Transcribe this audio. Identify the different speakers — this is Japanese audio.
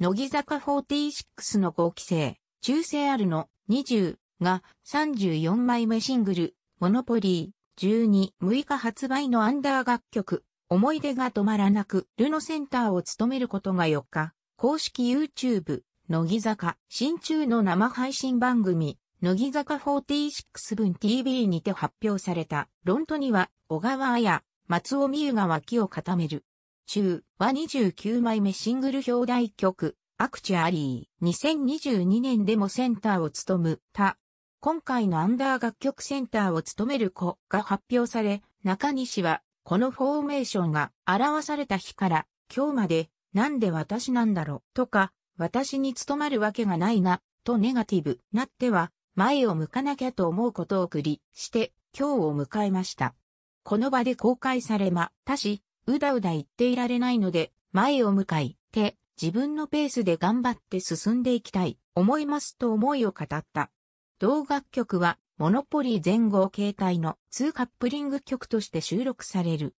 Speaker 1: 乃木坂46の後期生、中世あるの20が34枚目シングル、モノポリー12、6日発売のアンダー楽曲、思い出が止まらなく、ルノセンターを務めることが4日、公式 YouTube、乃木坂、新中の生配信番組、乃木坂46分 TV にて発表された、ロントには、小川彩、松尾美優が脇を固める。中は29枚目シングル表題曲、アクチュアリー。2022年でもセンターを務む、た。今回のアンダー楽曲センターを務める子が発表され、中西は、このフォーメーションが表された日から、今日まで、なんで私なんだろう、とか、私に務まるわけがないな、とネガティブなっては、前を向かなきゃと思うことを繰りして、今日を迎えました。この場で公開されま、たし、うだうだ言っていられないので、前を向かい、て、自分のペースで頑張って進んでいきたい、思いますと思いを語った。同楽曲は、モノポリー全号形態の2カップリング曲として収録される。